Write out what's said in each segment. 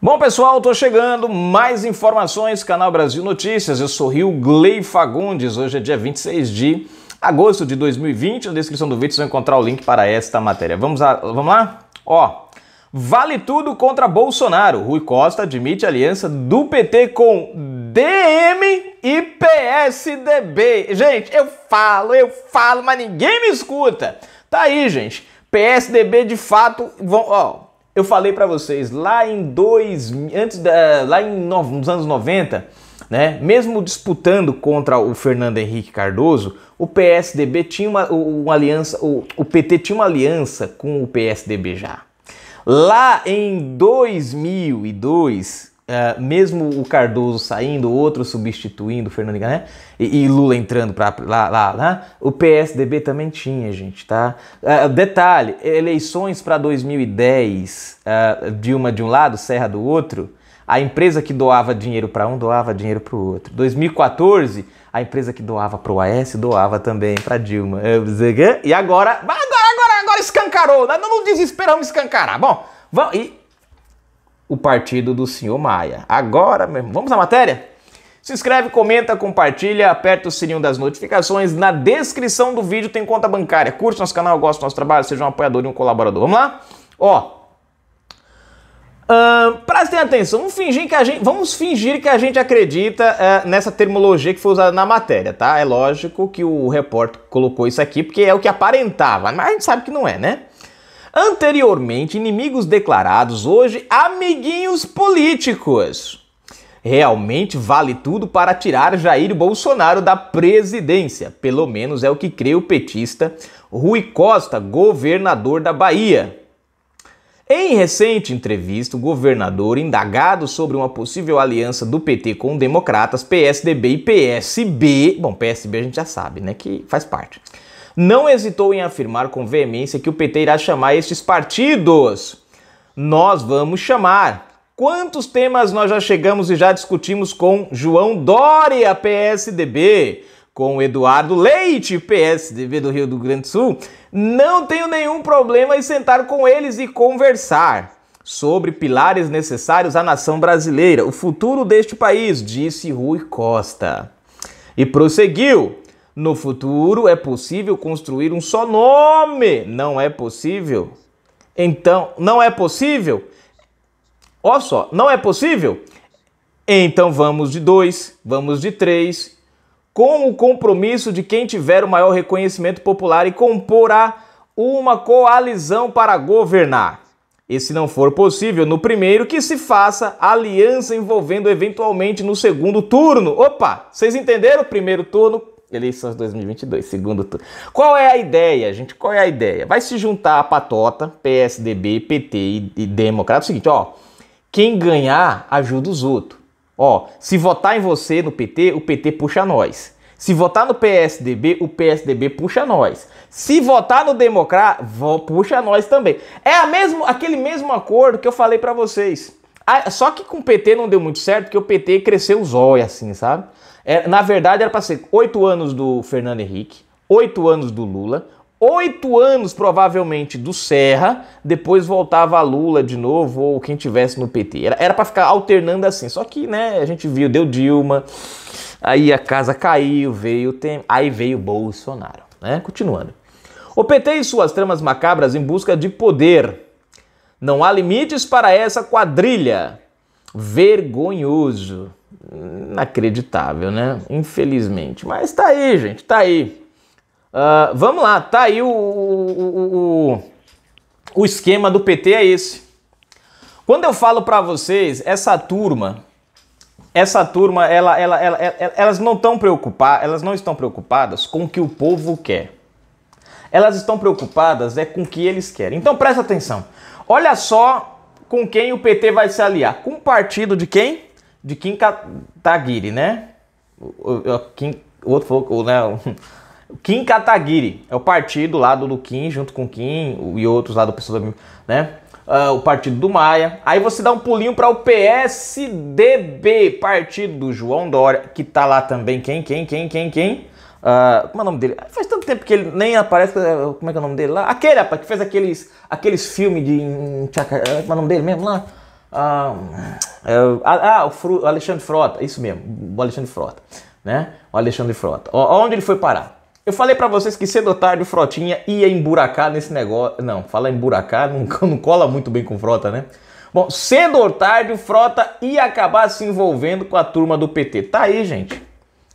Bom, pessoal, tô chegando. Mais informações, Canal Brasil Notícias. Eu sou Rio Glei Fagundes. Hoje é dia 26 de agosto de 2020. Na descrição do vídeo você vai encontrar o link para esta matéria. Vamos, a, vamos lá? Ó, vale tudo contra Bolsonaro. Rui Costa admite aliança do PT com DM e PSDB. Gente, eu falo, eu falo, mas ninguém me escuta. Tá aí, gente. PSDB de fato vão, ó, eu falei para vocês lá em dois, antes da, lá em no, nos anos 90, né? Mesmo disputando contra o Fernando Henrique Cardoso, o PSDB tinha uma, uma aliança, o, o PT tinha uma aliança com o PSDB já. Lá em 2002, Uh, mesmo o Cardoso saindo, outro substituindo, Fernando né? E, e, Lula entrando para lá, lá, lá, o PSDB também tinha, gente, tá? Uh, detalhe, eleições para 2010, uh, Dilma de um lado, Serra do outro, a empresa que doava dinheiro para um doava dinheiro para o outro. 2014, a empresa que doava para o AS doava também para Dilma. É, e agora, agora, agora, agora escancarou, né? não, não desesperamos escancarar. Bom, vamos o partido do senhor Maia. Agora mesmo, vamos à matéria? Se inscreve, comenta, compartilha, aperta o sininho das notificações. Na descrição do vídeo tem conta bancária. Curte nosso canal, gosta do nosso trabalho, seja um apoiador e um colaborador. Vamos lá? Ó, Uh, prestem atenção, vamos fingir que a gente, vamos fingir que a gente acredita uh, nessa terminologia que foi usada na matéria, tá? É lógico que o repórter colocou isso aqui porque é o que aparentava, mas a gente sabe que não é, né? Anteriormente, inimigos declarados, hoje, amiguinhos políticos. Realmente vale tudo para tirar Jair Bolsonaro da presidência. Pelo menos é o que crê o petista Rui Costa, governador da Bahia. Em recente entrevista, o governador, indagado sobre uma possível aliança do PT com democratas, PSDB e PSB, bom, PSB a gente já sabe, né, que faz parte não hesitou em afirmar com veemência que o PT irá chamar estes partidos. Nós vamos chamar. Quantos temas nós já chegamos e já discutimos com João Dória, PSDB? com Eduardo Leite, PSDB do Rio Grande do Sul, não tenho nenhum problema em sentar com eles e conversar sobre pilares necessários à nação brasileira, o futuro deste país, disse Rui Costa. E prosseguiu: no futuro é possível construir um só nome. Não é possível? Então, não é possível? Olha só, não é possível? Então vamos de dois, vamos de três, com o compromisso de quem tiver o maior reconhecimento popular e comporá uma coalizão para governar. E se não for possível, no primeiro, que se faça aliança envolvendo eventualmente no segundo turno. Opa, vocês entenderam? Primeiro turno, Eleições 2022, segundo turno. Qual é a ideia, gente? Qual é a ideia? Vai se juntar a patota, PSDB, PT e, e Democrata. É o seguinte, ó. Quem ganhar, ajuda os outros. Ó, se votar em você no PT, o PT puxa nós. Se votar no PSDB, o PSDB puxa nós. Se votar no Democrata, puxa nós também. É a mesmo, aquele mesmo acordo que eu falei para vocês. Ah, só que com o PT não deu muito certo, porque o PT cresceu os olhos, assim, sabe? É, na verdade, era para ser oito anos do Fernando Henrique, oito anos do Lula, oito anos provavelmente do Serra, depois voltava a Lula de novo ou quem tivesse no PT. Era para ficar alternando assim. Só que, né, a gente viu, deu Dilma, aí a casa caiu, veio tem, aí veio Bolsonaro, né? Continuando. O PT e suas tramas macabras em busca de poder não há limites para essa quadrilha. Vergonhoso. Inacreditável, né? Infelizmente. Mas tá aí, gente, tá aí. Uh, vamos lá, tá aí o, o, o, o esquema do PT é esse. Quando eu falo para vocês, essa turma, essa turma, ela, ela, ela, elas não estão preocupadas, elas não estão preocupadas com o que o povo quer. Elas estão preocupadas é com o que eles querem. Então presta atenção. Olha só com quem o PT vai se aliar. Com o partido de quem? De Kim Kataguiri, né? O, o, Kim, o outro falou, né? O Kim Kataguiri é o partido lá do Kim, junto com Kim e outros lá do pessoal, né? Uh, o partido do Maia. Aí você dá um pulinho para o PSDB, partido do João Dória, que tá lá também. Quem, quem, quem, quem, quem? Uh, como é o nome dele? Ah, faz tanto tempo que ele nem aparece. Eh, como é que é o nome dele lá? Aquele, rapaz, que fez aqueles, aqueles filmes de. Eh, como é o nome dele mesmo lá? Uh, ah, o Alexandre Frota, isso mesmo, o Alexandre Frota, né? O Alexandre Frota. onde ele foi parar? Eu falei para vocês que cedo ou tarde o Frotinha ia emburacar nesse negócio. Não, falar emburacar não, não cola muito bem com Frota, né? Bom, cedo ou tarde o Frota ia acabar se envolvendo com a turma do PT. Tá aí, gente.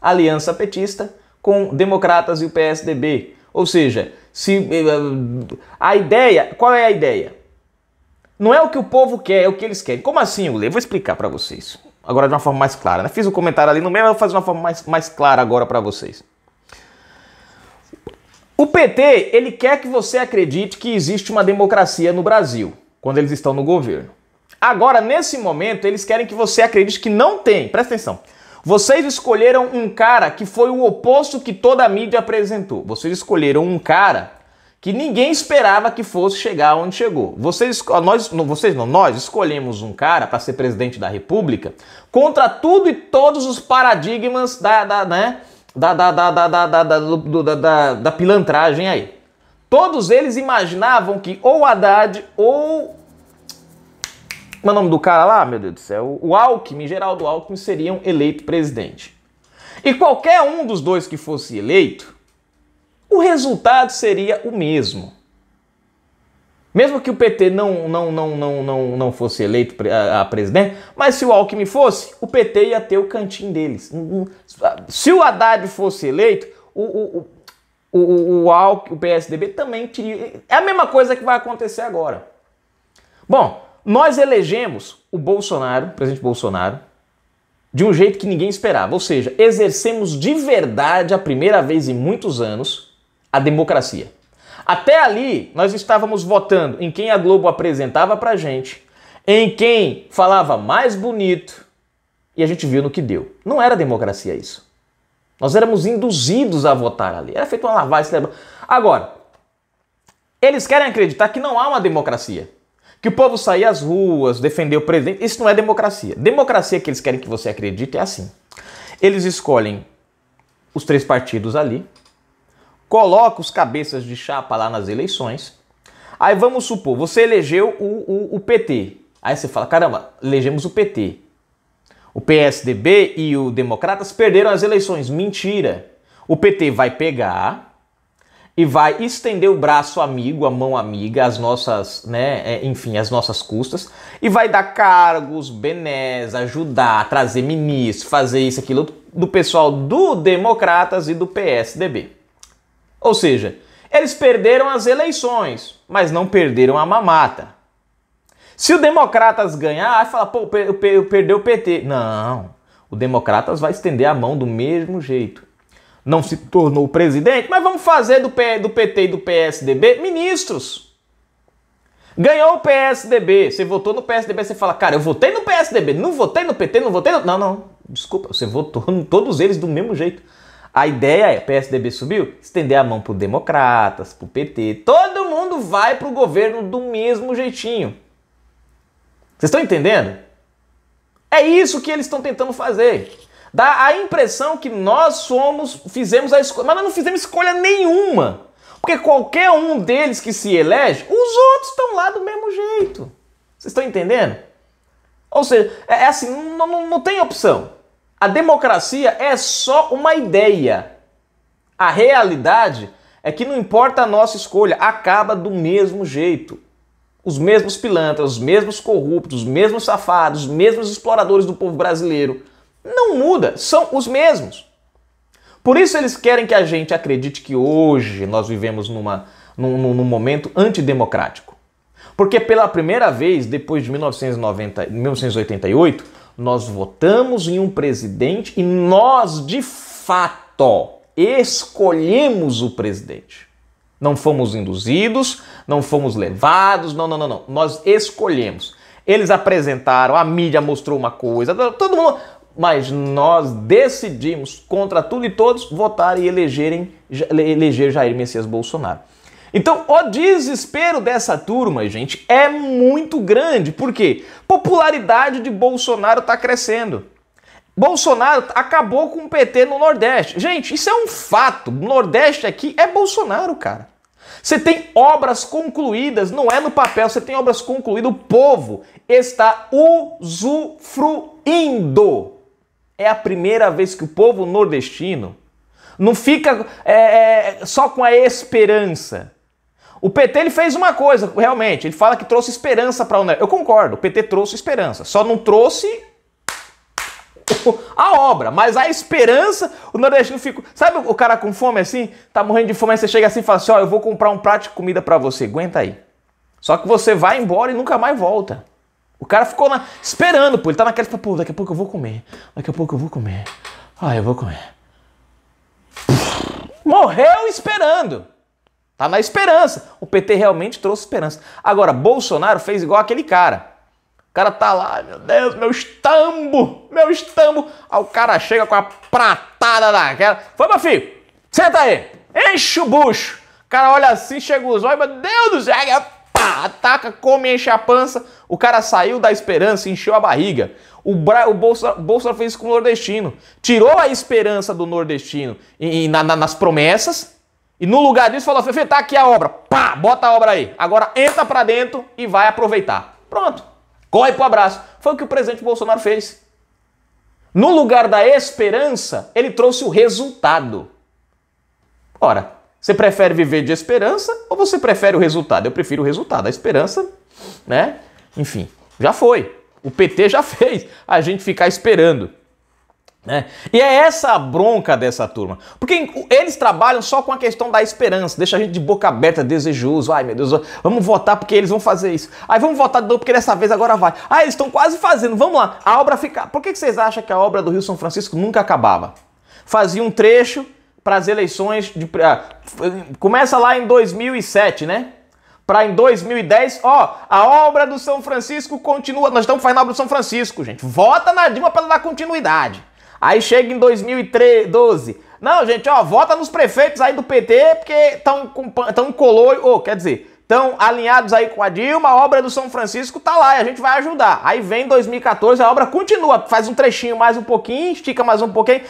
Aliança Petista com democratas e o PSDB. Ou seja, se eh, eh, a ideia, qual é a ideia? Não é o que o povo quer, é o que eles querem. Como assim, Ule? Vou explicar para vocês. Agora de uma forma mais clara. Né? Fiz um comentário ali no meio, mas vou fazer de uma forma mais, mais clara agora para vocês. O PT, ele quer que você acredite que existe uma democracia no Brasil, quando eles estão no governo. Agora, nesse momento, eles querem que você acredite que não tem. Presta atenção. Vocês escolheram um cara que foi o oposto que toda a mídia apresentou. Vocês escolheram um cara que ninguém esperava que fosse chegar onde chegou. Vocês, ah, nós, vocês não, nós escolhemos um cara para ser presidente da República contra tudo e todos os paradigmas da, da né, da, da, da, da, da, da, da, da, da pilantragem aí. Todos eles imaginavam que ou Haddad ou como é o nome do cara lá, meu Deus do céu? O Alckmin, Geraldo Alckmin, seriam eleito presidente. E qualquer um dos dois que fosse eleito, o resultado seria o mesmo. Mesmo que o PT não, não, não, não, não, não fosse eleito a, presidente, mas se o Alckmin fosse, o PT ia ter o cantinho deles. Se o Haddad fosse eleito, o, o, o, o, o, Alckmin, o PSDB também teria. É a mesma coisa que vai acontecer agora. Bom, nós elegemos o Bolsonaro, o presidente Bolsonaro, de um jeito que ninguém esperava. Ou seja, exercemos de verdade, a primeira vez em muitos anos, a democracia. Até ali, nós estávamos votando em quem a Globo apresentava pra gente, em quem falava mais bonito, e a gente viu no que deu. Não era democracia isso. Nós éramos induzidos a votar ali. Era feito uma lavagem cerebral. Agora, eles querem acreditar que não há uma democracia. Que o povo saia às ruas, defender o presidente, isso não é democracia. Democracia que eles querem que você acredite é assim. Eles escolhem os três partidos ali, colocam os cabeças de chapa lá nas eleições. Aí vamos supor, você elegeu o, o, o PT. Aí você fala, caramba, elegemos o PT. O PSDB e o Democratas perderam as eleições. Mentira. O PT vai pegar e vai estender o braço amigo, a mão amiga, as nossas, né, é, enfim, as nossas custas, e vai dar cargos, benés, ajudar, trazer ministro, fazer isso, aquilo do pessoal do Democratas e do PSDB. Ou seja, eles perderam as eleições, mas não perderam a mamata. Se o Democratas ganhar, falar, pô, eu perdeu o PT. Não, o Democratas vai estender a mão do mesmo jeito não se tornou presidente, mas vamos fazer do, P, do PT e do PSDB ministros. Ganhou o PSDB, você votou no PSDB, você fala, cara, eu votei no PSDB, não votei no PT, não votei no. Não, não, desculpa, você votou em todos eles do mesmo jeito. A ideia é, PSDB subiu, estender a mão pro Democratas, pro PT, todo mundo vai pro governo do mesmo jeitinho. Vocês estão entendendo? É isso que eles estão tentando fazer. Dá a impressão que nós somos, fizemos a escolha, mas nós não fizemos escolha nenhuma. Porque qualquer um deles que se elege, os outros estão lá do mesmo jeito. Vocês estão entendendo? Ou seja, é, é, assim, não, não, não tem opção. A democracia é só uma ideia. A realidade é que não importa a nossa escolha, acaba do mesmo jeito. Os mesmos pilantras, os mesmos corruptos, os mesmos safados, os mesmos exploradores do povo brasileiro, não muda, são os mesmos. Por isso eles querem que a gente acredite que hoje nós vivemos numa, num, num momento antidemocrático. Porque pela primeira vez, depois de 1990, 1988, nós votamos em um presidente e nós, de fato, escolhemos o presidente. Não fomos induzidos, não fomos levados, não, não, não, não. Nós escolhemos. Eles apresentaram, a mídia mostrou uma coisa, todo mundo mas nós decidimos, contra tudo e todos, votar e elegerem, eleger Jair Messias Bolsonaro. Então, o desespero dessa turma, gente, é muito grande. Por quê? Popularidade de Bolsonaro está crescendo. Bolsonaro acabou com o PT no Nordeste. Gente, isso é um fato. O Nordeste aqui é Bolsonaro, cara. Você tem obras concluídas, não é no papel, você tem obras concluídas, o povo está usufruindo é a primeira vez que o povo nordestino não fica é, é só com a esperança. O PT ele fez uma coisa, realmente, ele fala que trouxe esperança para o Nordeste. Eu concordo, o PT trouxe esperança, só não trouxe a obra, mas a esperança, o nordestino fica. Sabe o cara com fome assim? Tá morrendo de fome, aí você chega assim e fala assim: ó, eu vou comprar um prato de comida para você, aguenta aí. Só que você vai embora e nunca mais volta. O cara ficou lá esperando, pô. Ele tá naquela, tipo, pô, daqui a pouco eu vou comer. Daqui a pouco eu vou comer. Ah, eu vou comer. Morreu esperando. Tá na esperança. O PT realmente trouxe esperança. Agora, Bolsonaro fez igual aquele cara. O cara tá lá, meu Deus, meu estambo, meu estambo. Aí o cara chega com a pratada daquela. Foi, meu filho, senta aí, enche o bucho. O cara olha assim, chega os olhos, meu Deus do céu, pá, ataca, come, enche a pança. O cara saiu da esperança, encheu a barriga. O, Bra... o Bolsonaro, Bolsonaro fez isso com o nordestino. Tirou a esperança do nordestino e, e na, na, nas promessas. E no lugar disso falou, Fefe, tá aqui a obra. Pá, bota a obra aí. Agora entra pra dentro e vai aproveitar. Pronto. Corre pro abraço. Foi o que o presidente Bolsonaro fez. No lugar da esperança, ele trouxe o resultado. Ora, você prefere viver de esperança ou você prefere o resultado? Eu prefiro o resultado. A esperança, né? Enfim, já foi. O PT já fez a gente ficar esperando. Né? E é essa a bronca dessa turma. Porque eles trabalham só com a questão da esperança, deixa a gente de boca aberta, desejoso. Ai meu Deus, vamos votar porque eles vão fazer isso. Aí vamos votar de novo porque dessa vez agora vai. Ah, eles estão quase fazendo, vamos lá. A obra fica. Por que vocês acham que a obra do Rio São Francisco nunca acabava? Fazia um trecho, para as eleições de ah, começa lá em 2007, né? Para em 2010, ó, a obra do São Francisco continua. Nós estamos fazendo a obra do São Francisco, gente. Vota na Dilma para dar continuidade. Aí chega em 2012. Não, gente, ó, vota nos prefeitos aí do PT porque estão com tão color, ou quer dizer, então, alinhados aí com a Dilma, a obra do São Francisco tá lá e a gente vai ajudar. Aí vem 2014, a obra continua, faz um trechinho mais um pouquinho, estica mais um pouquinho.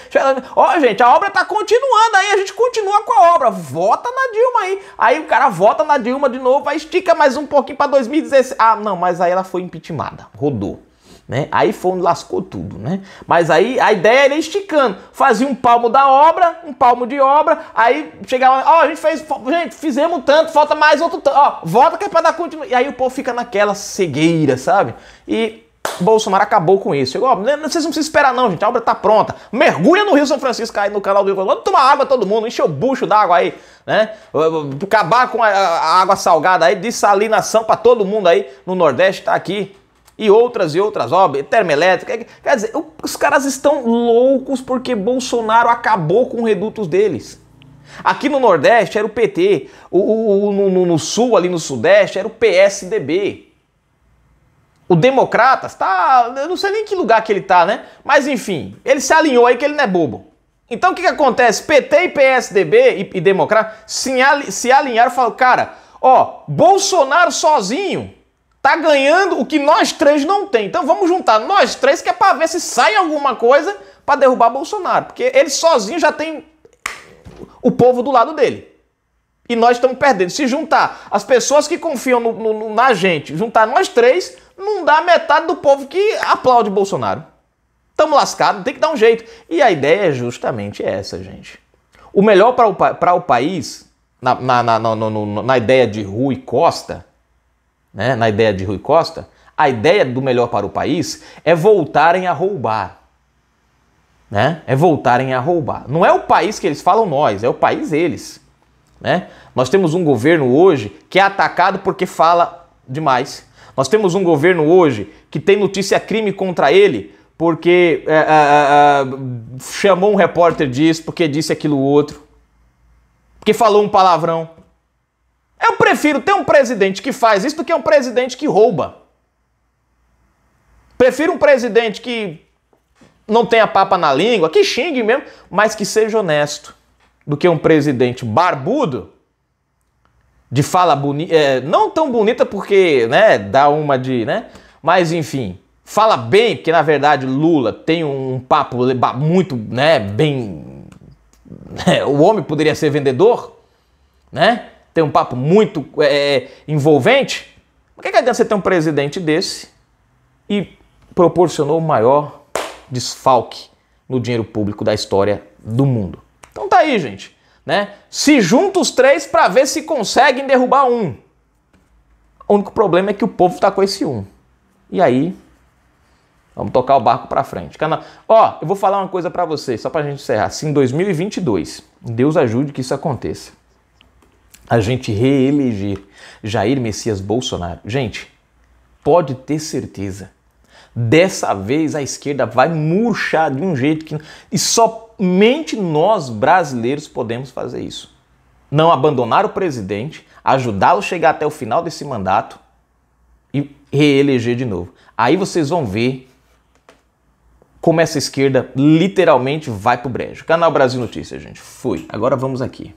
Ó, oh, gente, a obra tá continuando aí, a gente continua com a obra. Vota na Dilma aí. Aí o cara vota na Dilma de novo, aí estica mais um pouquinho para 2016. Ah, não, mas aí ela foi impeachmentada. Rodou. Né? Aí foi onde lascou tudo, né? Mas aí a ideia era esticando. Fazia um palmo da obra, um palmo de obra, aí chegava, ó, oh, a gente fez, gente, fizemos tanto, falta mais outro tanto, ó, volta que é pra dar continuidade. E aí o povo fica naquela cegueira, sabe? E Bolsonaro acabou com isso. Chegou, ó, né, vocês não precisam esperar não, gente, a obra tá pronta. Mergulha no Rio São Francisco aí no canal do Rio, toma água todo mundo, enche o bucho d'água aí, né? Acabar com a, água salgada aí, dessalinação para todo mundo aí no Nordeste, tá aqui e outras e outras obras, termoelétrica. É quer dizer, os caras estão loucos porque Bolsonaro acabou com redutos deles. Aqui no Nordeste era o PT, o, o no, no, Sul, ali no Sudeste, era o PSDB. O Democratas tá. Eu não sei nem que lugar que ele tá, né? Mas enfim, ele se alinhou aí que ele não é bobo. Então o que, que acontece? PT e PSDB e, e Democrata se, al se alinharam e falaram, cara, ó, Bolsonaro sozinho tá ganhando o que nós três não tem. Então vamos juntar nós três que é para ver se sai alguma coisa para derrubar Bolsonaro, porque ele sozinho já tem o povo do lado dele. E nós estamos perdendo. Se juntar as pessoas que confiam no, no, na gente, juntar nós três, não dá metade do povo que aplaude Bolsonaro. Estamos lascados, tem que dar um jeito. E a ideia é justamente essa, gente. O melhor para o, pra o país, na, na, na, na, na ideia de Rui Costa, né, na ideia de Rui Costa, a ideia do melhor para o país é voltarem a roubar. Né? É voltarem a roubar. Não é o país que eles falam nós, é o país eles. Né? Nós temos um governo hoje que é atacado porque fala demais. Nós temos um governo hoje que tem notícia crime contra ele porque é, é, é, chamou um repórter disso, porque disse aquilo outro, porque falou um palavrão. Eu prefiro ter um presidente que faz isso do que um presidente que rouba. Prefiro um presidente que não tenha papa na língua, que xingue mesmo, mas que seja honesto, do que um presidente barbudo de fala bonita, é, não tão bonita porque, né, dá uma de, né, mas enfim, fala bem, porque na verdade Lula tem um papo muito, né, bem, o homem poderia ser vendedor, né? tem um papo muito é, é, envolvente. Por que, que adianta você ter um presidente desse e proporcionou o maior desfalque no dinheiro público da história do mundo? Então tá aí, gente. Né? Se junta os três para ver se conseguem derrubar um. O único problema é que o povo tá com esse um. E aí, vamos tocar o barco para frente. Cana... Ó, eu vou falar uma coisa para vocês, só pra gente encerrar. Se assim, em 2022, Deus ajude que isso aconteça a gente reeleger Jair Messias Bolsonaro. Gente, pode ter certeza. Dessa vez a esquerda vai murchar de um jeito que. E somente nós brasileiros podemos fazer isso. Não abandonar o presidente, ajudá-lo a chegar até o final desse mandato e reeleger de novo. Aí vocês vão ver como essa esquerda literalmente vai pro brejo. Canal Brasil Notícias, gente. Fui. Agora vamos aqui.